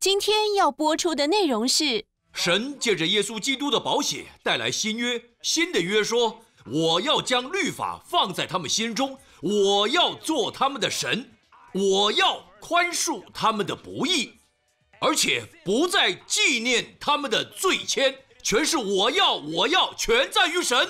今天要播出的内容是：神借着耶稣基督的宝血带来新约，新的约说，我要将律法放在他们心中，我要做他们的神，我要宽恕他们的不义，而且不再纪念他们的罪愆，全是我要，我要，全在于神。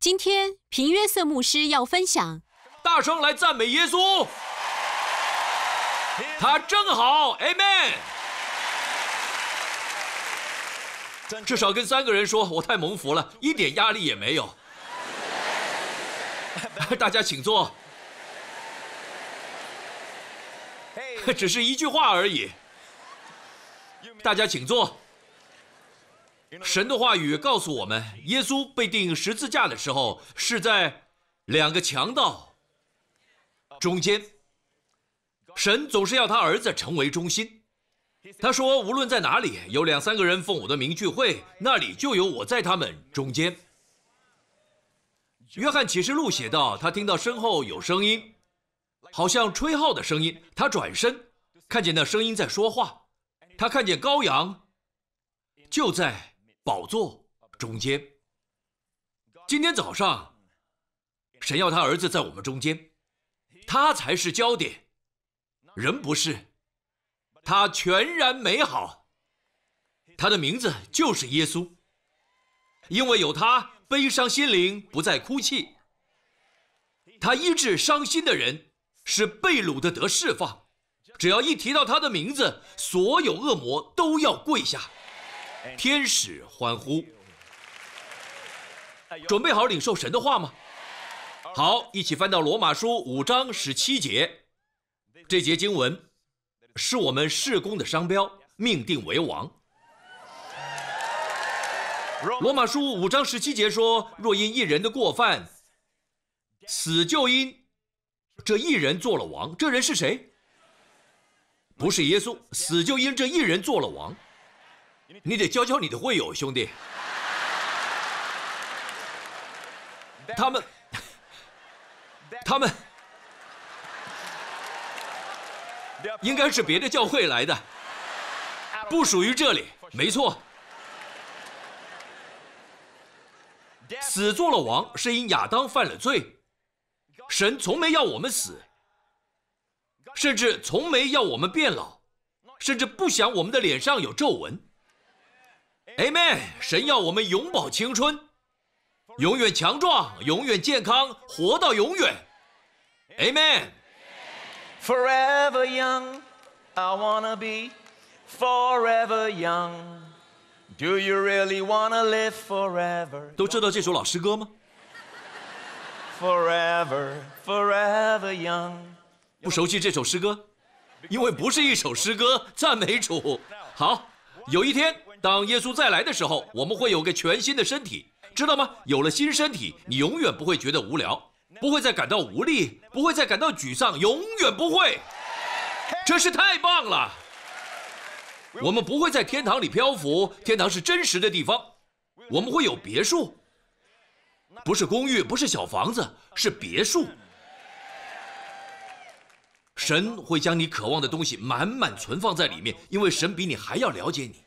今天平约瑟牧师要分享，大声来赞美耶稣，他真好，amen。至少跟三个人说，我太蒙福了，一点压力也没有。大家请坐，只是一句话而已。大家请坐。神的话语告诉我们，耶稣被钉十字架的时候是在两个强盗中间。神总是要他儿子成为中心。他说：“无论在哪里，有两三个人奉我的名聚会，那里就有我在他们中间。”约翰启示录写道：“他听到身后有声音，好像吹号的声音。他转身，看见那声音在说话。他看见羔羊，就在。”宝座中间。今天早上，神要他儿子在我们中间，他才是焦点，人不是。他全然美好，他的名字就是耶稣。因为有他，悲伤心灵不再哭泣。他医治伤心的人，是被掳的得释放。只要一提到他的名字，所有恶魔都要跪下。天使欢呼，准备好领受神的话吗？好，一起翻到罗马书五章十七节，这节经文是我们事工的商标，命定为王。罗马书五章十七节说：“若因一人的过犯，死就因这一人做了王，这人是谁？不是耶稣，死就因这一人做了王。”你得教教你的会友兄弟，他们，他们应该是别的教会来的，不属于这里，没错。死做了王是因亚当犯了罪，神从没要我们死，甚至从没要我们变老，甚至不想我们的脸上有皱纹。Amen，神要我们永葆青春，永远强壮，永远健康，活到永远。Amen。Forever young, I wanna be forever young. Do you really wanna live forever？都知道这首老诗歌吗？Forever, forever young. 不熟悉这首诗歌，因为不是一首诗歌，赞美主。好，有一天。当耶稣再来的时候，我们会有个全新的身体，知道吗？有了新身体，你永远不会觉得无聊，不会再感到无力，不会再感到沮丧，永远不会。真是太棒了！我们不会在天堂里漂浮，天堂是真实的地方。我们会有别墅，不是公寓，不是小房子，是别墅。神会将你渴望的东西满满存放在里面，因为神比你还要了解你。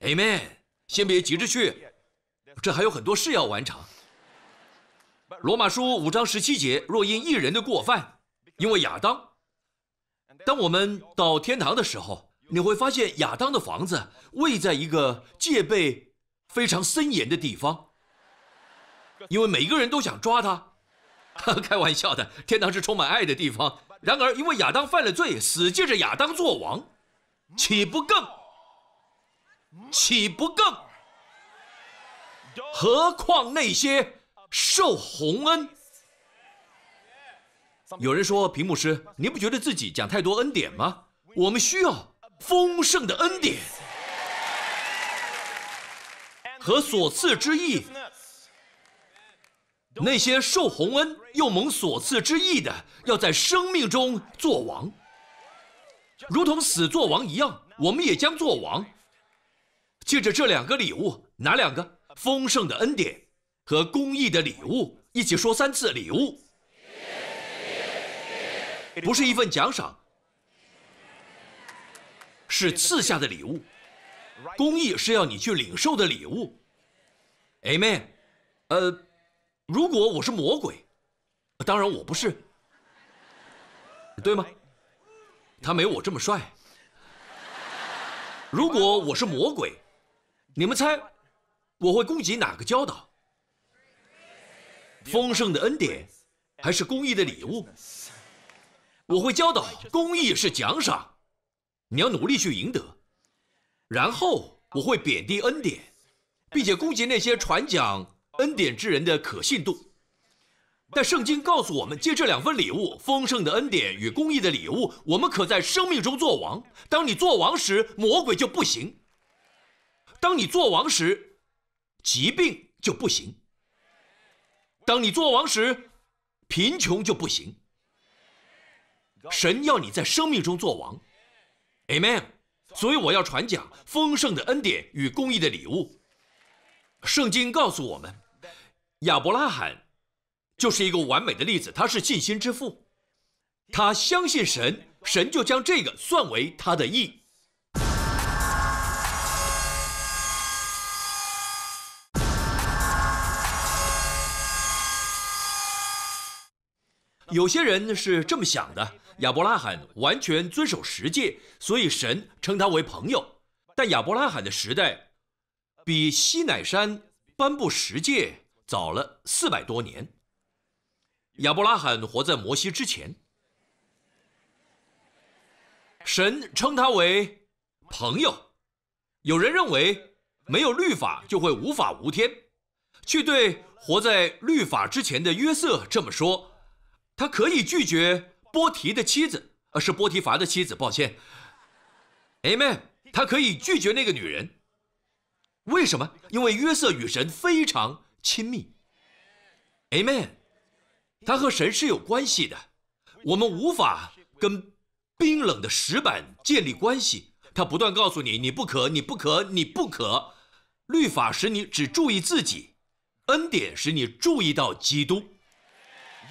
Amen。先别急着去，这还有很多事要完成。罗马书五章十七节，若因一人的过犯，因为亚当，当我们到天堂的时候，你会发现亚当的房子位在一个戒备非常森严的地方，因为每个人都想抓他。开玩笑的，天堂是充满爱的地方。然而，因为亚当犯了罪，死借着亚当做王，岂不更？岂不更？何况那些受洪恩？有人说，屏幕师，您不觉得自己讲太多恩典吗？我们需要丰盛的恩典和所赐之意。那些受洪恩又蒙所赐之意的，要在生命中做王，如同死做王一样，我们也将做王。借着这两个礼物，哪两个？丰盛的恩典和公益的礼物一起说三次礼物。不是一份奖赏，是赐下的礼物。公益是要你去领受的礼物。Amen。呃，如果我是魔鬼，当然我不是，对吗？他没我这么帅。如果我是魔鬼。你们猜，我会攻击哪个教导？丰盛的恩典，还是公益的礼物？我会教导公益是奖赏，你要努力去赢得。然后我会贬低恩典，并且攻击那些传讲恩典之人的可信度。但圣经告诉我们，借这两份礼物——丰盛的恩典与公益的礼物，我们可在生命中做王。当你做王时，魔鬼就不行。当你做王时，疾病就不行；当你做王时，贫穷就不行。神要你在生命中做王，Amen。所以我要传讲丰盛的恩典与公义的礼物。圣经告诉我们，亚伯拉罕就是一个完美的例子，他是信心之父，他相信神，神就将这个算为他的义。有些人是这么想的：亚伯拉罕完全遵守十诫，所以神称他为朋友。但亚伯拉罕的时代比西乃山颁布十诫早了四百多年，亚伯拉罕活在摩西之前，神称他为朋友。有人认为没有律法就会无法无天，却对活在律法之前的约瑟这么说。他可以拒绝波提的妻子，呃，是波提伐的妻子。抱歉，Amen。他可以拒绝那个女人，为什么？因为约瑟与神非常亲密，Amen。他和神是有关系的。我们无法跟冰冷的石板建立关系。他不断告诉你，你不可，你不可，你不可。律法使你只注意自己，恩典使你注意到基督。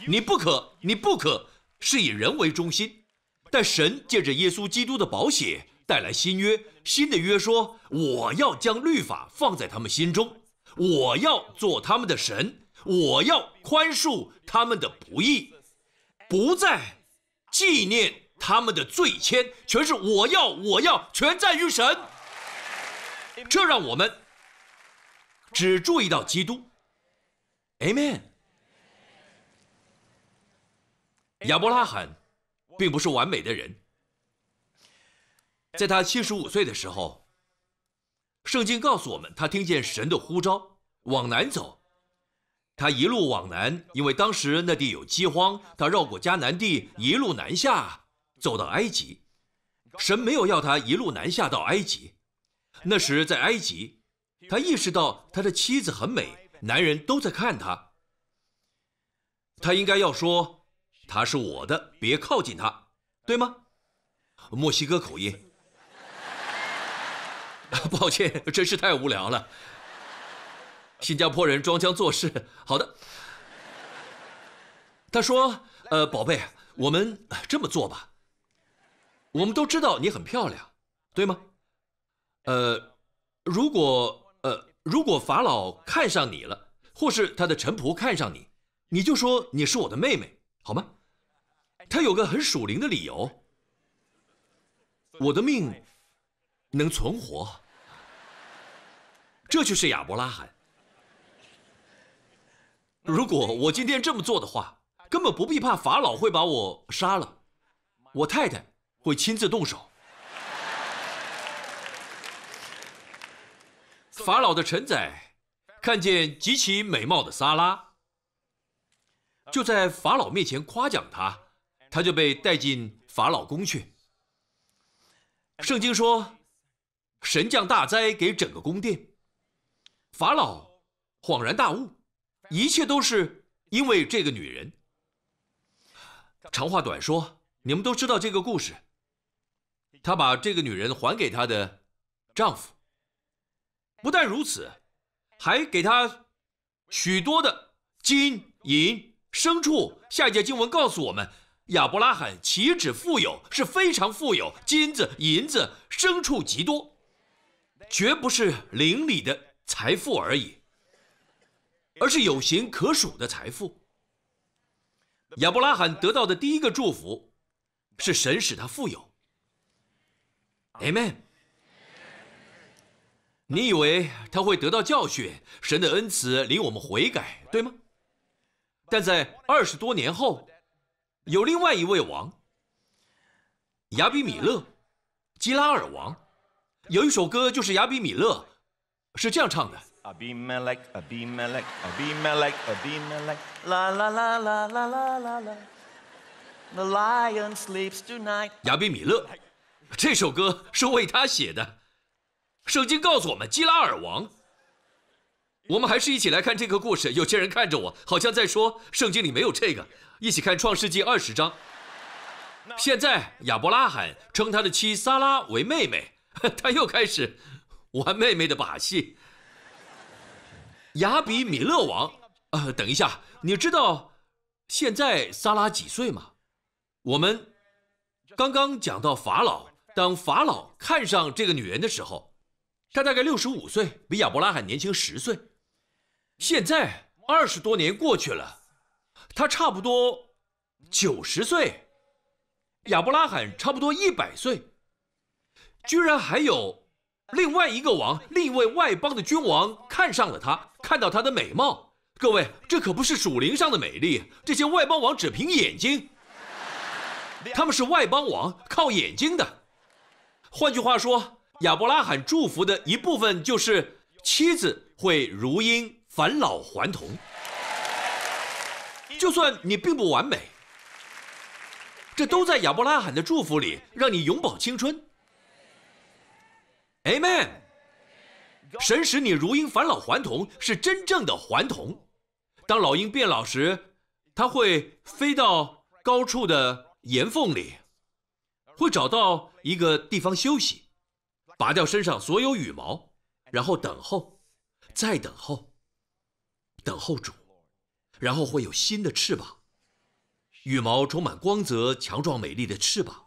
你不可，你不可，是以人为中心，但神借着耶稣基督的宝血带来新约，新的约说：我要将律法放在他们心中，我要做他们的神，我要宽恕他们的不义，不再纪念他们的罪愆，全是我要，我要，全在于神。这让我们只注意到基督。Amen。亚伯拉罕并不是完美的人。在他七十五岁的时候，圣经告诉我们，他听见神的呼召，往南走。他一路往南，因为当时那地有饥荒，他绕过迦南地，一路南下，走到埃及。神没有要他一路南下到埃及。那时在埃及，他意识到他的妻子很美，男人都在看他。他应该要说。他是我的，别靠近他，对吗？墨西哥口音。抱歉，真是太无聊了。新加坡人装腔作势。好的。他说：“呃，宝贝，我们这么做吧。我们都知道你很漂亮，对吗？呃，如果呃，如果法老看上你了，或是他的臣仆看上你，你就说你是我的妹妹。”好吗？他有个很属灵的理由。我的命能存活，这就是亚伯拉罕。如果我今天这么做的话，根本不必怕法老会把我杀了，我太太会亲自动手。法老的臣宰看见极其美貌的萨拉。就在法老面前夸奖他，他就被带进法老宫去。圣经说，神降大灾给整个宫殿，法老恍然大悟，一切都是因为这个女人。长话短说，你们都知道这个故事。他把这个女人还给他的丈夫，不但如此，还给他许多的金银。牲畜，下一节经文告诉我们，亚伯拉罕岂止富有，是非常富有，金子、银子、牲畜极多，绝不是邻里的财富而已，而是有形可数的财富。亚伯拉罕得到的第一个祝福，是神使他富有。Amen。你以为他会得到教训，神的恩慈领我们悔改，对吗？但在二十多年后，有另外一位王——亚比米勒、基拉尔王，有一首歌就是亚比米勒，是这样唱的：亚比米勒，这首歌是为他写的。圣经告诉我们，基拉尔王。我们还是一起来看这个故事。有些人看着我，好像在说《圣经》里没有这个。一起看《创世纪二十章。现在亚伯拉罕称他的妻撒拉为妹妹，他又开始玩妹妹的把戏。亚比米勒王，呃，等一下，你知道现在撒拉几岁吗？我们刚刚讲到法老，当法老看上这个女人的时候，她大概六十五岁，比亚伯拉罕年轻十岁。现在二十多年过去了，他差不多九十岁，亚伯拉罕差不多一百岁，居然还有另外一个王，另一位外邦的君王看上了他，看到他的美貌。各位，这可不是属灵上的美丽，这些外邦王只凭眼睛。他们是外邦王，靠眼睛的。换句话说，亚伯拉罕祝福的一部分就是妻子会如鹰。返老还童，就算你并不完美，这都在亚伯拉罕的祝福里，让你永葆青春。Amen。神使你如鹰返老还童，是真正的还童。当老鹰变老时，它会飞到高处的岩缝里，会找到一个地方休息，拔掉身上所有羽毛，然后等候，再等候。等候主，然后会有新的翅膀，羽毛充满光泽、强壮美丽的翅膀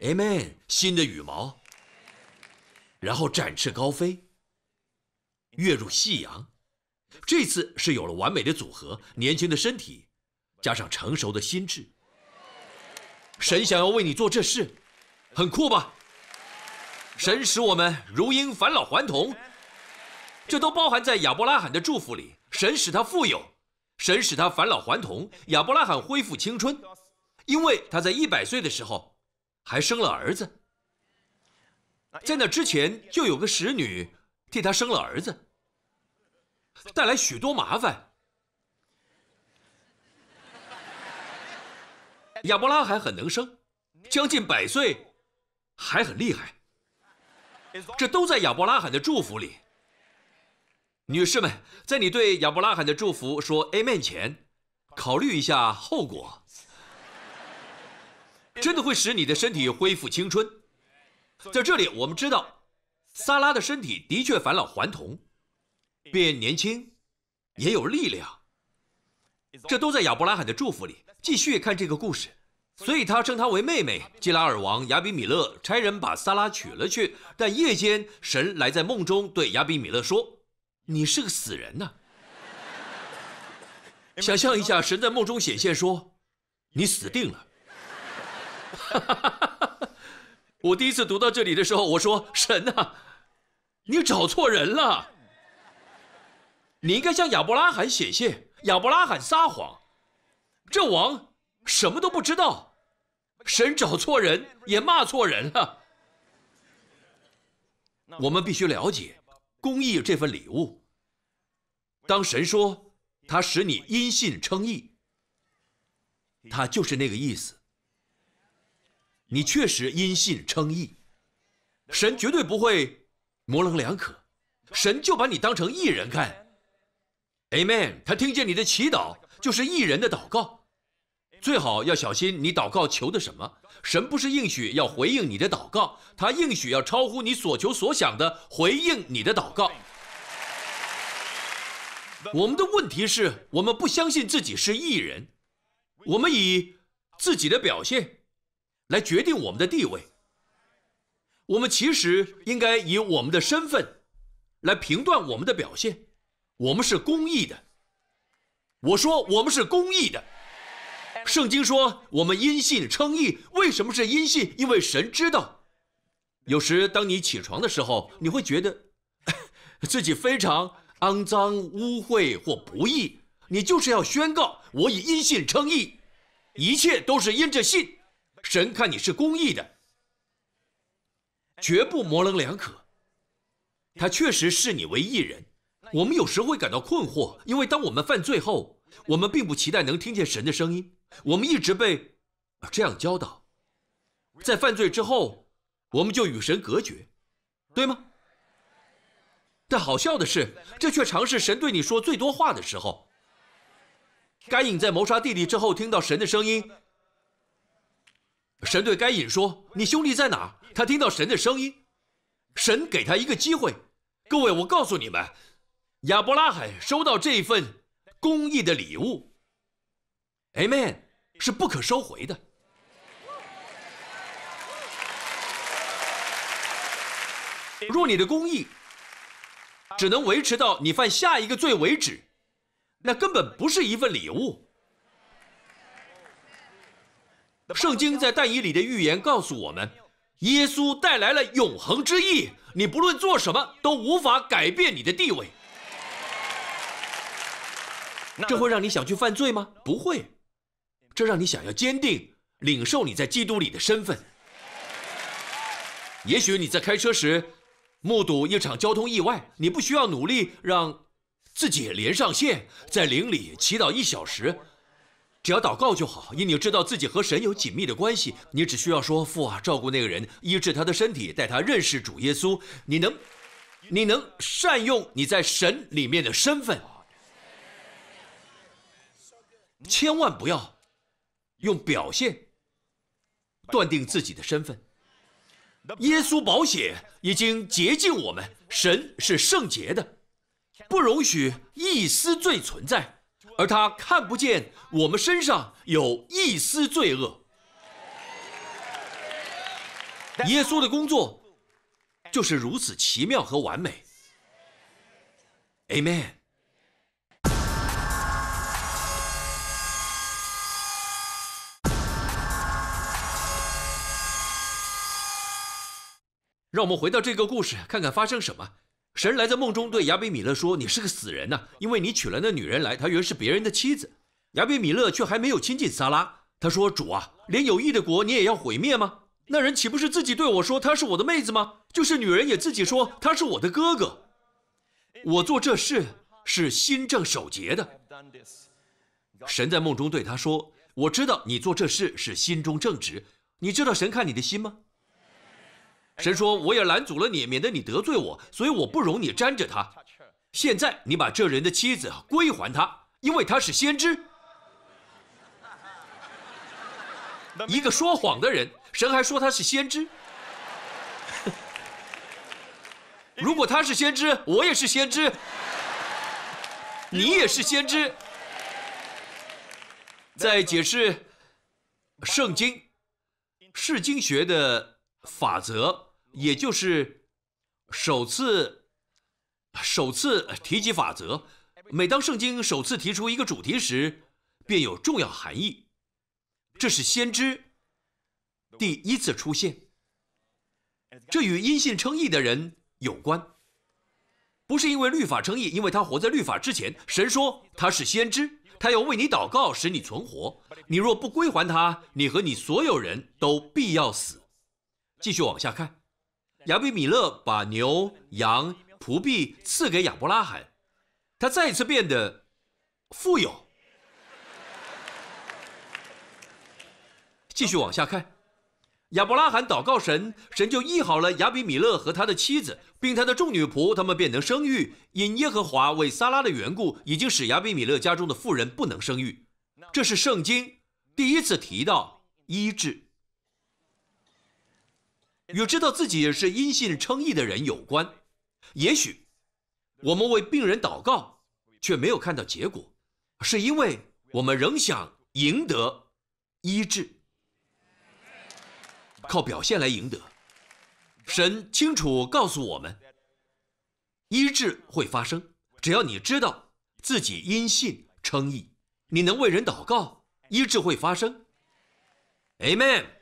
，Amen，新的羽毛，然后展翅高飞，跃入夕阳。这次是有了完美的组合，年轻的身体加上成熟的心智。神想要为你做这事，很酷吧？神使我们如鹰返老还童，这都包含在亚伯拉罕的祝福里。神使他富有，神使他返老还童，亚伯拉罕恢复青春，因为他在一百岁的时候还生了儿子，在那之前就有个使女替他生了儿子，带来许多麻烦。亚伯拉罕很能生，将近百岁还很厉害，这都在亚伯拉罕的祝福里。女士们，在你对亚伯拉罕的祝福说 “amen” 前，考虑一下后果，真的会使你的身体恢复青春。在这里，我们知道，萨拉的身体的确返老还童，变年轻，也有力量。这都在亚伯拉罕的祝福里。继续看这个故事，所以他称她为妹妹。基拉尔王亚比米勒差人把萨拉娶了去，但夜间神来在梦中对亚比米勒说。你是个死人呐！想象一下，神在梦中显现说：“你死定了。”我第一次读到这里的时候，我说：“神呐，你找错人了！你应该向亚伯拉罕显现。亚伯拉罕撒谎，这王什么都不知道。神找错人，也骂错人了。我们必须了解。”公义这份礼物，当神说他使你因信称义，他就是那个意思。你确实因信称义，神绝对不会模棱两可，神就把你当成艺人看。Amen。他听见你的祈祷，就是艺人的祷告。最好要小心，你祷告求的什么？神不是应许要回应你的祷告，他应许要超乎你所求所想的回应你的祷告。我们的问题是我们不相信自己是艺人，我们以自己的表现来决定我们的地位。我们其实应该以我们的身份来评断我们的表现。我们是公益的，我说我们是公益的。圣经说：“我们因信称义，为什么是因信？因为神知道。有时当你起床的时候，你会觉得 自己非常肮脏、污秽或不义。你就是要宣告：‘我以因信称义，一切都是因着信。’神看你是公义的，绝不模棱两可。他确实视你为义人。我们有时会感到困惑，因为当我们犯罪后，我们并不期待能听见神的声音。”我们一直被这样教导，在犯罪之后，我们就与神隔绝，对吗？但好笑的是，这却常是神对你说最多话的时候。该隐在谋杀弟弟之后，听到神的声音，神对该隐说：“你兄弟在哪？”他听到神的声音，神给他一个机会。各位，我告诉你们，亚伯拉罕收到这份公益的礼物。Amen 是不可收回的。若你的公义只能维持到你犯下一个罪为止，那根本不是一份礼物。圣经在但以里的预言告诉我们，耶稣带来了永恒之意，你不论做什么都无法改变你的地位。这会让你想去犯罪吗？不会。这让你想要坚定领受你在基督里的身份。也许你在开车时目睹一场交通意外，你不需要努力让自己连上线，在灵里祈祷一小时，只要祷告就好，因你知道自己和神有紧密的关系。你只需要说：“父啊，照顾那个人，医治他的身体，带他认识主耶稣。”你能，你能善用你在神里面的身份，千万不要。用表现断定自己的身份。耶稣宝血已经洁净我们，神是圣洁的，不容许一丝罪存在，而他看不见我们身上有一丝罪恶。耶稣的工作就是如此奇妙和完美。Amen。让我们回到这个故事，看看发生什么。神来在梦中对亚比米勒说：“你是个死人呐，因为你娶了那女人来，她原是别人的妻子。”亚比米勒却还没有亲近撒拉。他说：“主啊，连有益的国你也要毁灭吗？那人岂不是自己对我说她是我的妹子吗？就是女人也自己说她是我的哥哥。我做这事是心正守节的。”神在梦中对他说：“我知道你做这事是心中正直，你知道神看你的心吗？”神说：“我也拦阻了你，免得你得罪我，所以我不容你沾着他。现在你把这人的妻子归还他，因为他是先知，一个说谎的人。神还说他是先知。如果他是先知，我也是先知，你也是先知。”在解释圣经释经学的法则。也就是，首次，首次提及法则。每当圣经首次提出一个主题时，便有重要含义。这是先知第一次出现。这与因信称义的人有关，不是因为律法称义，因为他活在律法之前。神说他是先知，他要为你祷告，使你存活。你若不归还他，你和你所有人都必要死。继续往下看。亚比米勒把牛、羊、仆婢赐给亚伯拉罕，他再一次变得富有。继续往下看，亚伯拉罕祷告神，神就医好了亚比米勒和他的妻子，并他的众女仆，他们便能生育。因耶和华为撒拉的缘故，已经使亚比米勒家中的妇人不能生育。这是圣经第一次提到医治。与知道自己是因信称义的人有关。也许我们为病人祷告，却没有看到结果，是因为我们仍想赢得医治，靠表现来赢得。神清楚告诉我们，医治会发生，只要你知道自己因信称义，你能为人祷告，医治会发生。Amen。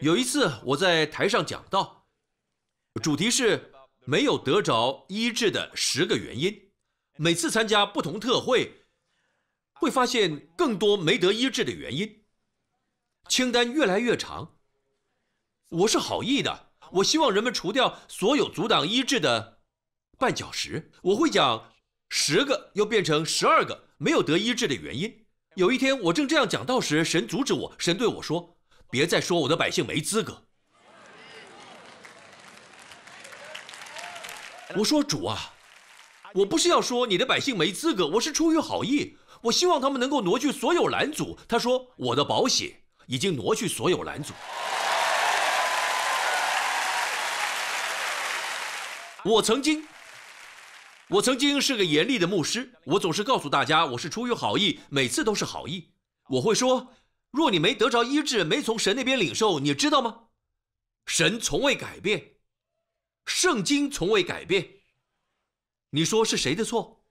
有一次，我在台上讲到，主题是“没有得着医治的十个原因”。每次参加不同特会，会发现更多没得医治的原因，清单越来越长。我是好意的，我希望人们除掉所有阻挡医治的绊脚石。我会讲十个，又变成十二个没有得医治的原因。有一天，我正这样讲道时，神阻止我，神对我说。别再说我的百姓没资格。我说主啊，我不是要说你的百姓没资格，我是出于好意。我希望他们能够挪去所有拦阻。他说我的宝血已经挪去所有拦阻。我曾经，我曾经是个严厉的牧师，我总是告诉大家我是出于好意，每次都是好意。我会说。若你没得着医治，没从神那边领受，你知道吗？神从未改变，圣经从未改变。你说是谁的错？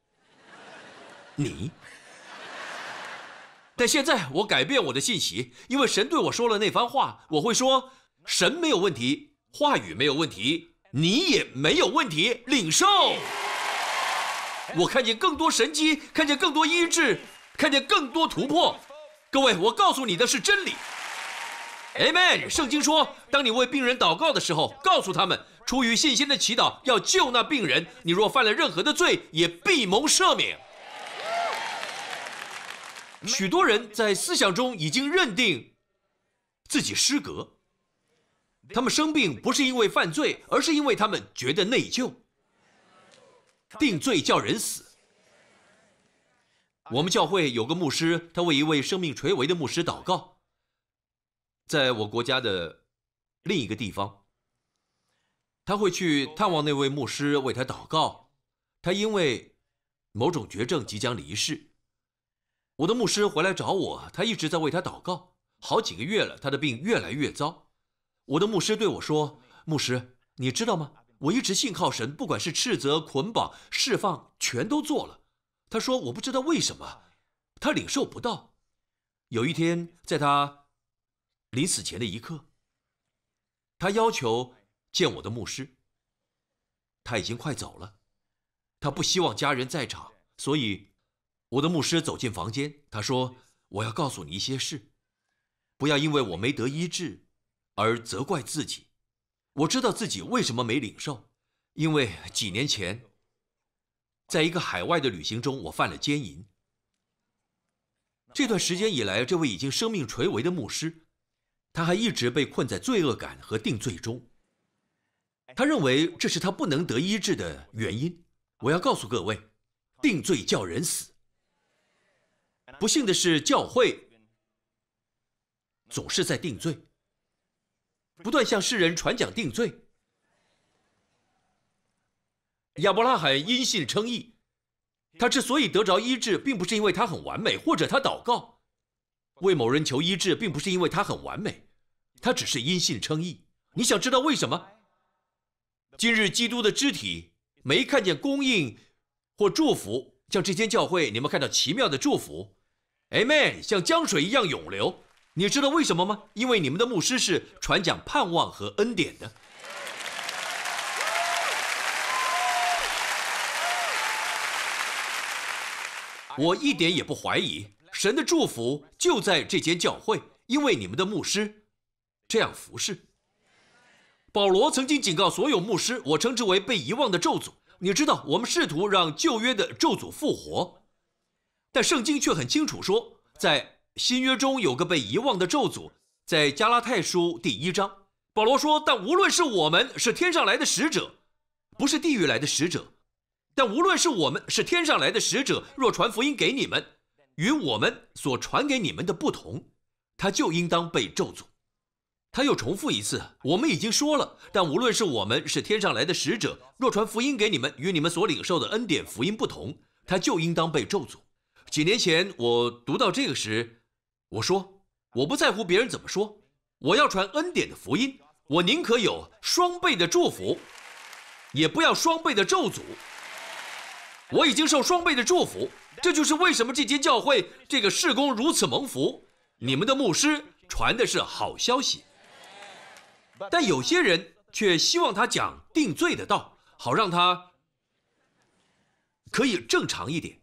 你。但现在我改变我的信息，因为神对我说了那番话，我会说：神没有问题，话语没有问题，你也没有问题，领受。我看见更多神机，看见更多医治，看见更多突破。各位，我告诉你的是真理。Amen。圣经说，当你为病人祷告的时候，告诉他们，出于信心的祈祷要救那病人。你若犯了任何的罪，也必蒙赦免。许多人在思想中已经认定自己失格，他们生病不是因为犯罪，而是因为他们觉得内疚。定罪叫人死。我们教会有个牧师，他为一位生命垂危的牧师祷告。在我国家的另一个地方，他会去探望那位牧师，为他祷告。他因为某种绝症即将离世。我的牧师回来找我，他一直在为他祷告，好几个月了，他的病越来越糟。我的牧师对我说：“牧师，你知道吗？我一直信靠神，不管是斥责、捆绑、释放，全都做了。”他说：“我不知道为什么他领受不到。有一天，在他临死前的一刻，他要求见我的牧师。他已经快走了，他不希望家人在场，所以我的牧师走进房间。他说：‘我要告诉你一些事，不要因为我没得医治而责怪自己。我知道自己为什么没领受，因为几年前。’”在一个海外的旅行中，我犯了奸淫。这段时间以来，这位已经生命垂危的牧师，他还一直被困在罪恶感和定罪中。他认为这是他不能得医治的原因。我要告诉各位，定罪叫人死。不幸的是，教会总是在定罪，不断向世人传讲定罪。亚伯拉罕因信称义。他之所以得着医治，并不是因为他很完美，或者他祷告，为某人求医治，并不是因为他很完美，他只是因信称义。你想知道为什么？今日基督的肢体没看见供应或祝福，像这间教会，你们看到奇妙的祝福，Amen，像江水一样涌流。你知道为什么吗？因为你们的牧师是传讲盼望和恩典的。我一点也不怀疑神的祝福就在这间教会，因为你们的牧师这样服侍。保罗曾经警告所有牧师，我称之为被遗忘的咒诅。你知道，我们试图让旧约的咒诅复活，但圣经却很清楚说，在新约中有个被遗忘的咒诅，在加拉太书第一章，保罗说：“但无论是我们，是天上来的使者，不是地狱来的使者。”但无论是我们是天上来的使者，若传福音给你们，与我们所传给你们的不同，他就应当被咒诅。他又重复一次：“我们已经说了。但无论是我们是天上来的使者，若传福音给你们，与你们所领受的恩典福音不同，他就应当被咒诅。”几年前我读到这个时，我说：“我不在乎别人怎么说，我要传恩典的福音。我宁可有双倍的祝福，也不要双倍的咒诅。”我已经受双倍的祝福，这就是为什么这间教会这个事工如此蒙福。你们的牧师传的是好消息，但有些人却希望他讲定罪的道，好让他可以正常一点。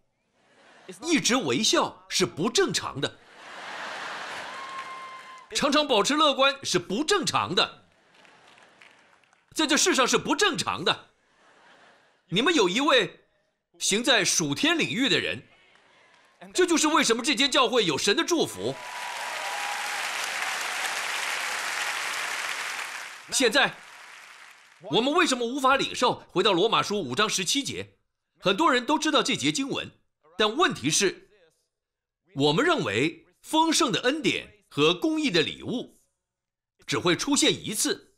一直微笑是不正常的，常常保持乐观是不正常的，在这世上是不正常的。你们有一位。行在属天领域的人，这就是为什么这间教会有神的祝福。现在，我们为什么无法领受？回到罗马书五章十七节，很多人都知道这节经文，但问题是，我们认为丰盛的恩典和公义的礼物，只会出现一次，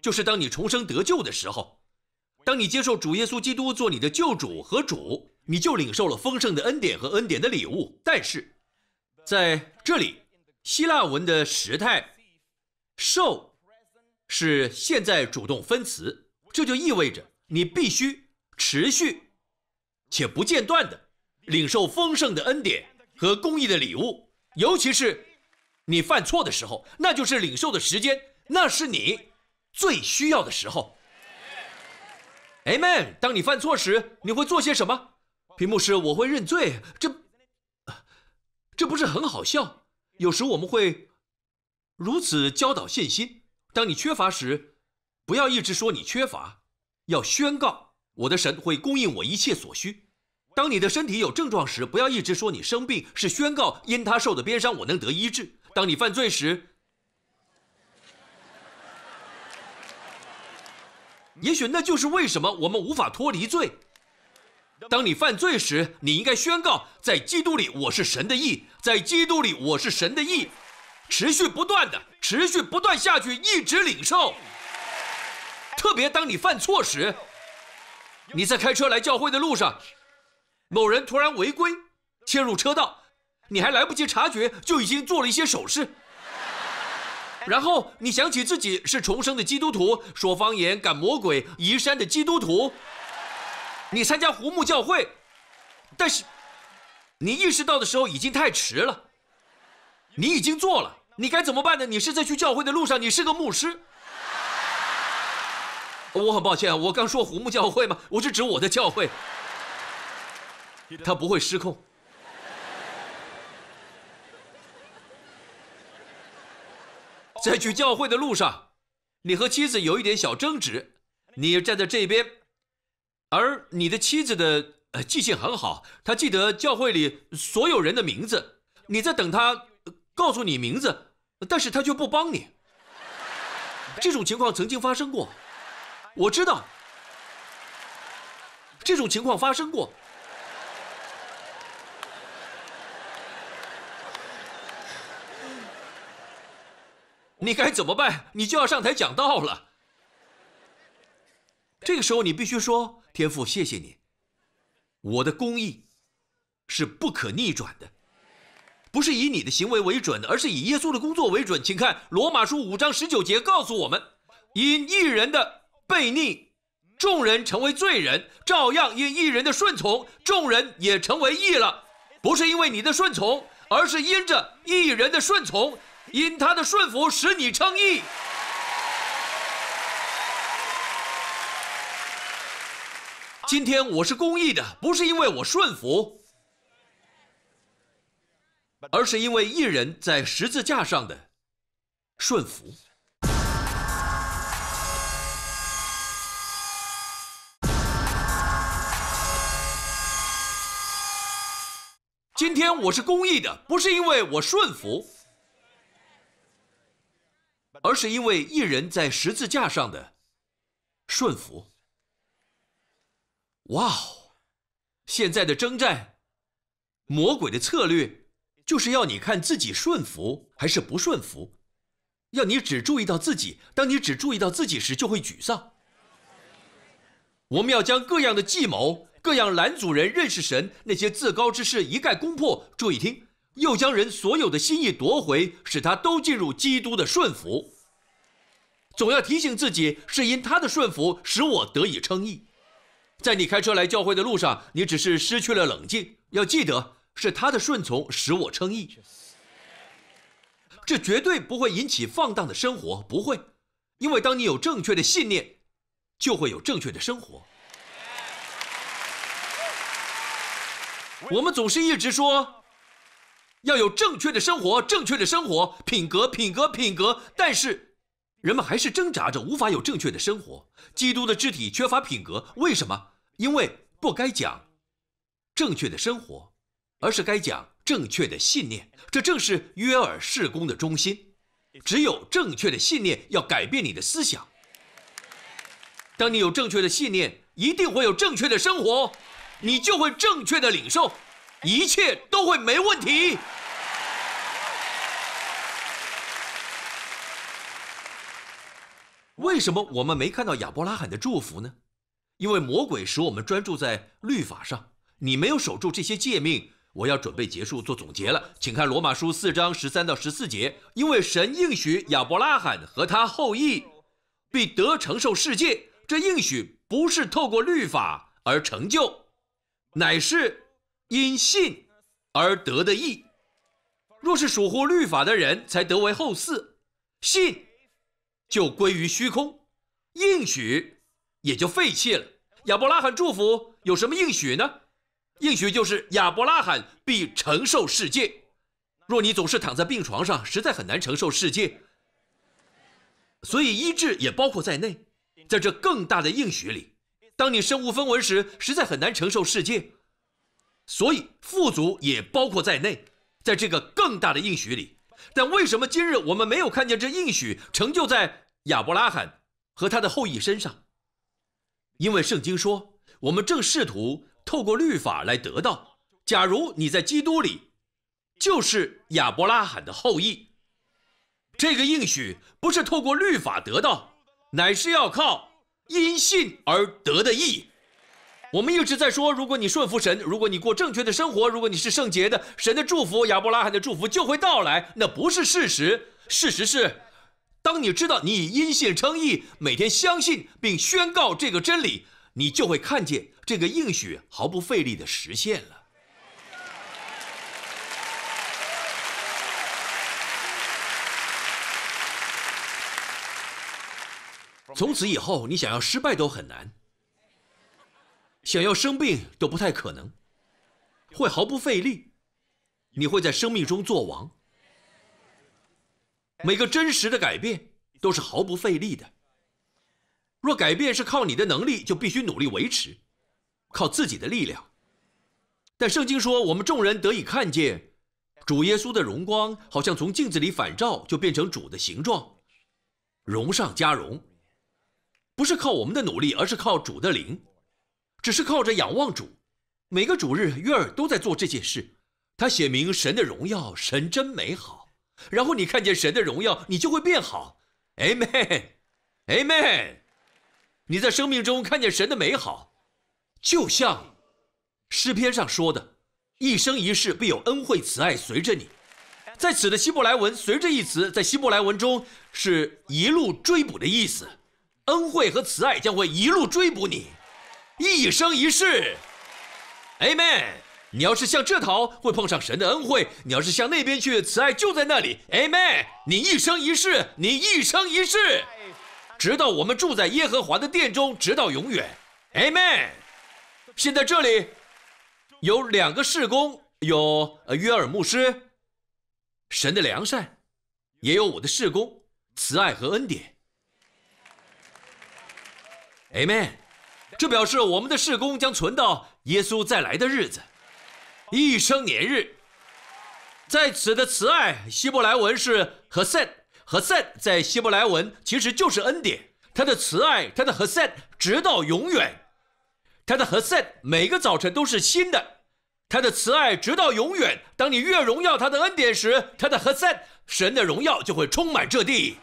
就是当你重生得救的时候。当你接受主耶稣基督做你的救主和主，你就领受了丰盛的恩典和恩典的礼物。但是，在这里，希腊文的时态“受”是现在主动分词，这就意味着你必须持续且不间断的领受丰盛的恩典和公益的礼物。尤其是你犯错的时候，那就是领受的时间，那是你最需要的时候。amen。当你犯错时，你会做些什么？屏幕师，我会认罪。这，这不是很好笑？有时我们会如此教导信心。当你缺乏时，不要一直说你缺乏，要宣告我的神会供应我一切所需。当你的身体有症状时，不要一直说你生病，是宣告因他受的鞭伤我能得医治。当你犯罪时，也许那就是为什么我们无法脱离罪。当你犯罪时，你应该宣告：在基督里我是神的义，在基督里我是神的义，持续不断的，持续不断下去，一直领受。特别当你犯错时，你在开车来教会的路上，某人突然违规，切入车道，你还来不及察觉，就已经做了一些手势。然后你想起自己是重生的基督徒，说方言赶魔鬼移山的基督徒，你参加胡木教会，但是你意识到的时候已经太迟了，你已经做了，你该怎么办呢？你是在去教会的路上，你是个牧师。我很抱歉，我刚说胡木教会吗？我是指我的教会，他不会失控。在去教会的路上，你和妻子有一点小争执，你站在这边，而你的妻子的呃记性很好，她记得教会里所有人的名字，你在等他告诉你名字，但是他却不帮你。这种情况曾经发生过，我知道，这种情况发生过。你该怎么办？你就要上台讲道了。这个时候，你必须说：“天父，谢谢你，我的公义是不可逆转的，不是以你的行为为准的，而是以耶稣的工作为准。”请看《罗马书》五章十九节告诉我们：“因一人的悖逆，众人成为罪人；照样，因一人的顺从，众人也成为义了。”不是因为你的顺从，而是因着一人的顺从。因他的顺服使你称义。今天我是公益的，不是因为我顺服，而是因为一人在十字架上的顺服。今天我是公益的，不是因为我顺服。而是因为一人在十字架上的顺服。哇哦，现在的征战，魔鬼的策略就是要你看自己顺服还是不顺服，要你只注意到自己。当你只注意到自己时，就会沮丧。我们要将各样的计谋、各样拦阻人认识神那些自高之事一概攻破。注意听。又将人所有的心意夺回，使他都进入基督的顺服。总要提醒自己，是因他的顺服使我得以称义。在你开车来教会的路上，你只是失去了冷静。要记得，是他的顺从使我称义。这绝对不会引起放荡的生活，不会，因为当你有正确的信念，就会有正确的生活。我们总是一直说。要有正确的生活，正确的生活，品格，品格，品格。但是，人们还是挣扎着，无法有正确的生活。基督的肢体缺乏品格，为什么？因为不该讲正确的生活，而是该讲正确的信念。这正是约尔事工的中心。只有正确的信念，要改变你的思想。当你有正确的信念，一定会有正确的生活，你就会正确的领受。一切都会没问题。为什么我们没看到亚伯拉罕的祝福呢？因为魔鬼使我们专注在律法上。你没有守住这些诫命，我要准备结束做总结了。请看罗马书四章十三到十四节，因为神应许亚伯拉罕和他后裔必得承受世界。这应许不是透过律法而成就，乃是。因信而得的义，若是属乎律法的人才得为后嗣，信就归于虚空，应许也就废弃了。亚伯拉罕祝福有什么应许呢？应许就是亚伯拉罕必承受世界。若你总是躺在病床上，实在很难承受世界，所以医治也包括在内。在这更大的应许里，当你身无分文时，实在很难承受世界。所以富足也包括在内，在这个更大的应许里。但为什么今日我们没有看见这应许成就在亚伯拉罕和他的后裔身上？因为圣经说，我们正试图透过律法来得到。假如你在基督里，就是亚伯拉罕的后裔。这个应许不是透过律法得到，乃是要靠因信而得的义。我们一直在说，如果你顺服神，如果你过正确的生活，如果你是圣洁的，神的祝福、亚伯拉罕的祝福就会到来。那不是事实，事实是，当你知道你以殷切诚义，每天相信并宣告这个真理，你就会看见这个应许毫不费力的实现了。从此以后，你想要失败都很难。想要生病都不太可能，会毫不费力。你会在生命中做王。每个真实的改变都是毫不费力的。若改变是靠你的能力，就必须努力维持，靠自己的力量。但圣经说，我们众人得以看见主耶稣的荣光，好像从镜子里反照，就变成主的形状，荣上加荣。不是靠我们的努力，而是靠主的灵。只是靠着仰望主，每个主日约尔都在做这件事。他写明神的荣耀，神真美好。然后你看见神的荣耀，你就会变好。Amen。Amen。你在生命中看见神的美好，就像诗篇上说的：“一生一世必有恩惠慈爱随着你。”在此的希伯来文“随着”一词，在希伯来文中是一路追捕的意思。恩惠和慈爱将会一路追捕你。一生一世，Amen。你要是向这逃，会碰上神的恩惠；你要是向那边去，慈爱就在那里。Amen。你一生一世，你一生一世，直到我们住在耶和华的殿中，直到永远。Amen。现在这里有两个世工，有约尔牧师，神的良善，也有我的世工，慈爱和恩典。Amen。这表示我们的事工将存到耶稣再来的日子，一生年日。在此的慈爱，希伯来文是 h e s a n h e s a n 在希伯来文其实就是恩典。他的慈爱，他的 h e s a n 直到永远，他的 h e s a n 每个早晨都是新的。他的慈爱直到永远。当你越荣耀他的恩典时，他的 h e s a n 神的荣耀就会充满这地。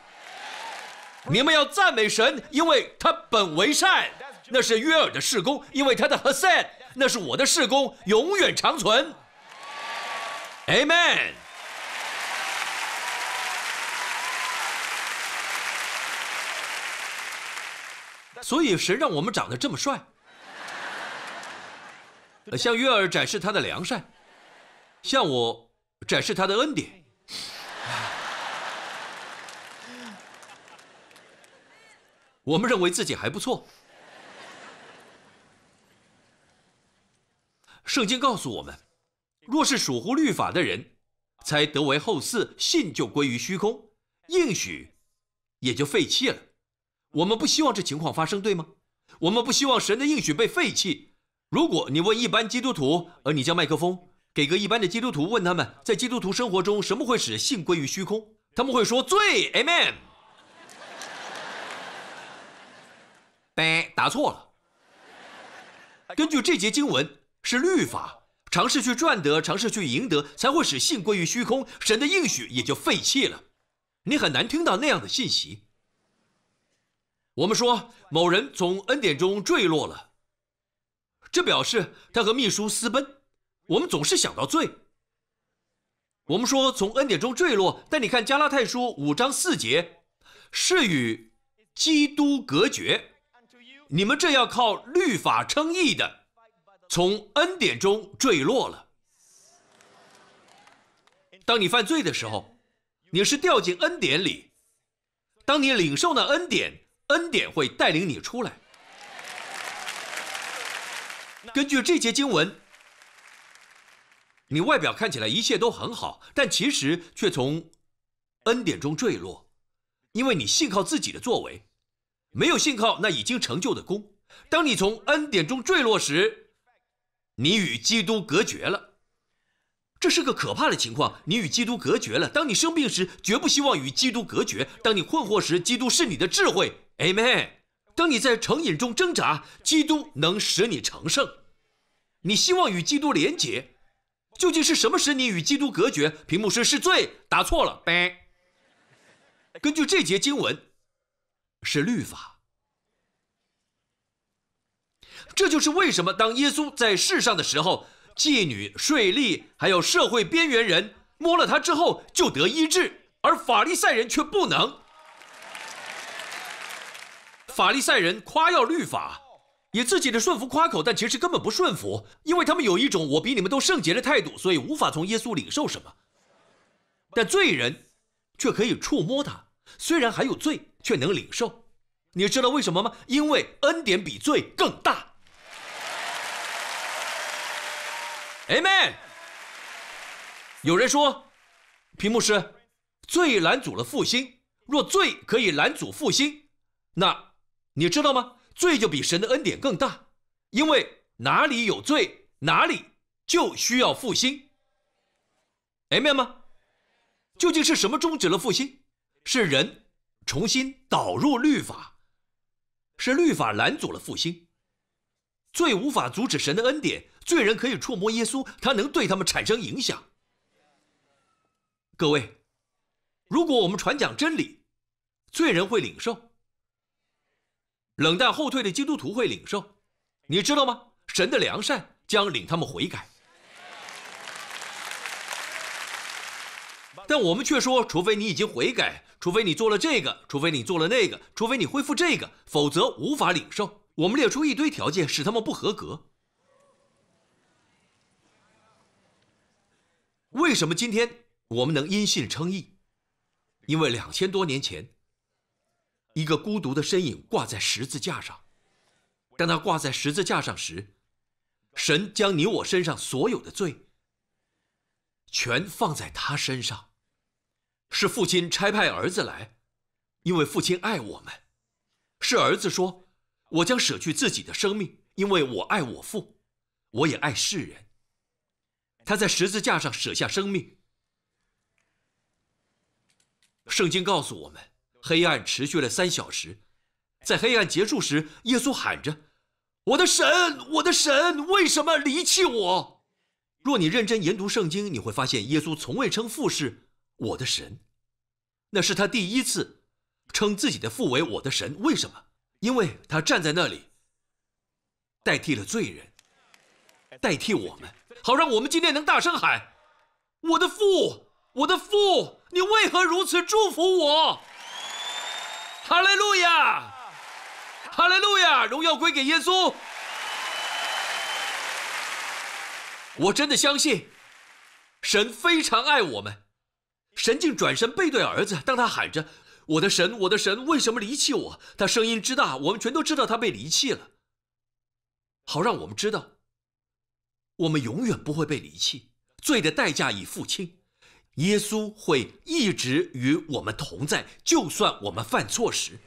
你们要赞美神，因为他本为善。那是约尔的侍工，因为他的 Hassan，那是我的侍工，永远长存。Amen。所以，神让我们长得这么帅，向约尔展示他的良善，向我展示他的恩典。我们认为自己还不错。圣经告诉我们，若是属乎律法的人，才得为后嗣；信就归于虚空，应许也就废弃了。我们不希望这情况发生，对吗？我们不希望神的应许被废弃。如果你问一般基督徒，而你将麦克风给个一般的基督徒，问他们在基督徒生活中什么会使信归于虚空，他们会说罪。Amen。答错了。根据这节经文。是律法，尝试去赚得，尝试去赢得，才会使信归于虚空，神的应许也就废弃了。你很难听到那样的信息。我们说某人从恩典中坠落了，这表示他和秘书私奔。我们总是想到罪。我们说从恩典中坠落，但你看加拉太书五章四节，是与基督隔绝。你们这要靠律法称义的。从恩典中坠落了。当你犯罪的时候，你是掉进恩典里；当你领受那恩典，恩典会带领你出来。根据这些经文，你外表看起来一切都很好，但其实却从恩典中坠落，因为你信靠自己的作为，没有信靠那已经成就的功。当你从恩典中坠落时，你与基督隔绝了，这是个可怕的情况。你与基督隔绝了。当你生病时，绝不希望与基督隔绝；当你困惑时，基督是你的智慧。Amen。当你在成瘾中挣扎，基督能使你成圣。你希望与基督连结，究竟是什么使你与基督隔绝？屏幕师是罪？答错了。根据这节经文，是律法。这就是为什么当耶稣在世上的时候，妓女、税吏还有社会边缘人摸了他之后就得医治，而法利赛人却不能。法利赛人夸耀律法，以自己的顺服夸口，但其实根本不顺服，因为他们有一种“我比你们都圣洁”的态度，所以无法从耶稣领受什么。但罪人却可以触摸他，虽然还有罪，却能领受。你知道为什么吗？因为恩典比罪更大。Amen。有人说，屏幕师，罪拦阻了复兴。若罪可以拦阻复兴，那你知道吗？罪就比神的恩典更大，因为哪里有罪，哪里就需要复兴。Amen 吗？究竟是什么终止了复兴？是人重新导入律法，是律法拦阻了复兴。罪无法阻止神的恩典。罪人可以触摸耶稣，他能对他们产生影响。各位，如果我们传讲真理，罪人会领受；冷淡后退的基督徒会领受，你知道吗？神的良善将领他们悔改。但我们却说，除非你已经悔改，除非你做了这个，除非你做了那个，除非你恢复这个，否则无法领受。我们列出一堆条件，使他们不合格。为什么今天我们能因信称义？因为两千多年前，一个孤独的身影挂在十字架上。当他挂在十字架上时，神将你我身上所有的罪，全放在他身上。是父亲差派儿子来，因为父亲爱我们。是儿子说：“我将舍去自己的生命，因为我爱我父，我也爱世人。”他在十字架上舍下生命。圣经告诉我们，黑暗持续了三小时，在黑暗结束时，耶稣喊着：“我的神，我的神，为什么离弃我？”若你认真研读圣经，你会发现耶稣从未称父是“我的神”，那是他第一次称自己的父为“我的神”。为什么？因为他站在那里，代替了罪人，代替我们。好让我们今天能大声喊：“我的父，我的父，你为何如此祝福我？”哈利路亚，哈利路亚，荣耀归给耶稣。我真的相信，神非常爱我们。神竟转身背对儿子，当他喊着：“我的神，我的神，为什么离弃我？”他声音之大，我们全都知道他被离弃了。好让我们知道。我们永远不会被离弃，罪的代价已付清。耶稣会一直与我们同在，就算我们犯错时。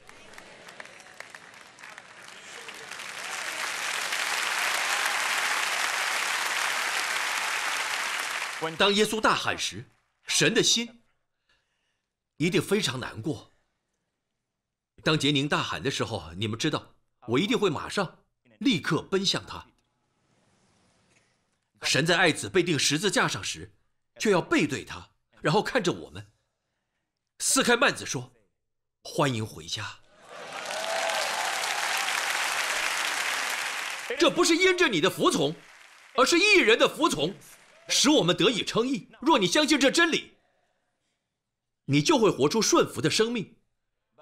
当耶稣大喊时，神的心一定非常难过。当杰宁大喊的时候，你们知道，我一定会马上立刻奔向他。神在爱子被钉十字架上时，却要背对他，然后看着我们，撕开幔子说：“欢迎回家。”这不是因着你的服从，而是一人的服从，使我们得以称义。若你相信这真理，你就会活出顺服的生命。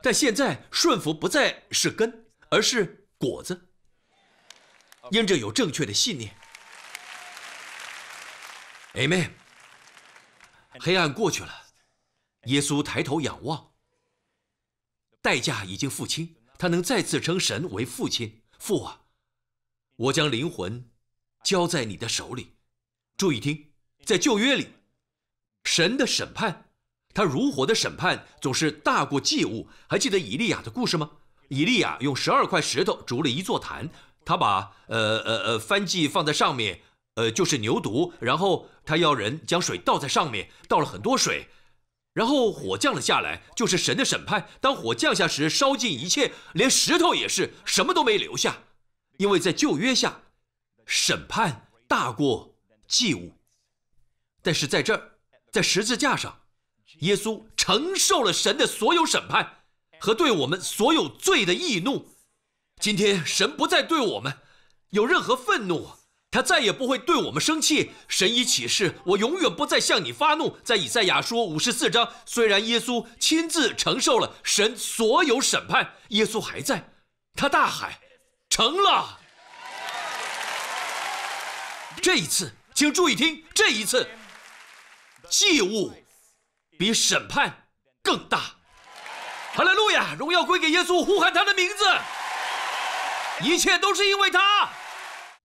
但现在顺服不再是根，而是果子。因着有正确的信念。Amen。黑暗过去了，耶稣抬头仰望，代价已经付清，他能再次称神为父亲。父啊，我将灵魂交在你的手里。注意听，在旧约里，神的审判，他如火的审判总是大过祭物。还记得以利亚的故事吗？以利亚用十二块石头筑了一座坛，他把呃呃呃番祭放在上面。呃，就是牛犊，然后他要人将水倒在上面，倒了很多水，然后火降了下来，就是神的审判。当火降下时，烧尽一切，连石头也是，什么都没留下。因为在旧约下，审判大过祭物，但是在这儿，在十字架上，耶稣承受了神的所有审判和对我们所有罪的义怒。今天，神不再对我们有任何愤怒。他再也不会对我们生气。神已启示，我永远不再向你发怒。在以赛亚书五十四章，虽然耶稣亲自承受了神所有审判，耶稣还在。他大喊：“成了！”这一次，请注意听，这一次祭物比审判更大。好了，路亚，荣耀归给耶稣，呼喊他的名字。一切都是因为他。